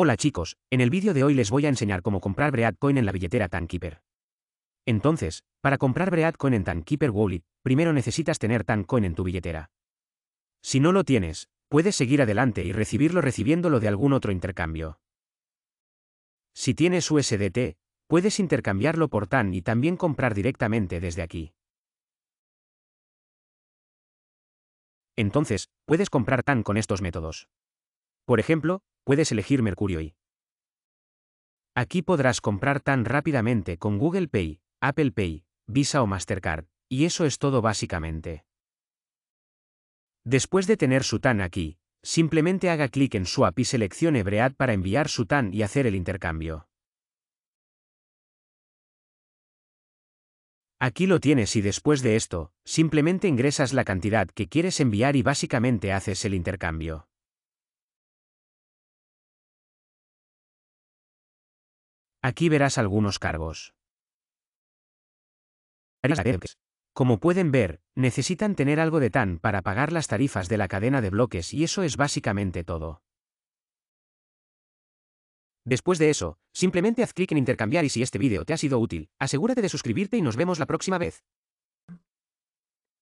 Hola chicos, en el vídeo de hoy les voy a enseñar cómo comprar Breadcoin en la billetera Tankeeper. Entonces, para comprar Breadcoin en Tankeeper Wallet, primero necesitas tener Tancoin en tu billetera. Si no lo tienes, puedes seguir adelante y recibirlo recibiéndolo de algún otro intercambio. Si tienes USDT, puedes intercambiarlo por TAN y también comprar directamente desde aquí. Entonces, puedes comprar TAN con estos métodos. Por ejemplo, puedes elegir Mercurio y Aquí podrás comprar tan rápidamente con Google Pay, Apple Pay, Visa o Mastercard, y eso es todo básicamente. Después de tener su TAN aquí, simplemente haga clic en Swap y seleccione Bread para enviar su TAN y hacer el intercambio. Aquí lo tienes y después de esto, simplemente ingresas la cantidad que quieres enviar y básicamente haces el intercambio. Aquí verás algunos cargos. Como pueden ver, necesitan tener algo de TAN para pagar las tarifas de la cadena de bloques y eso es básicamente todo. Después de eso, simplemente haz clic en intercambiar y si este vídeo te ha sido útil, asegúrate de suscribirte y nos vemos la próxima vez.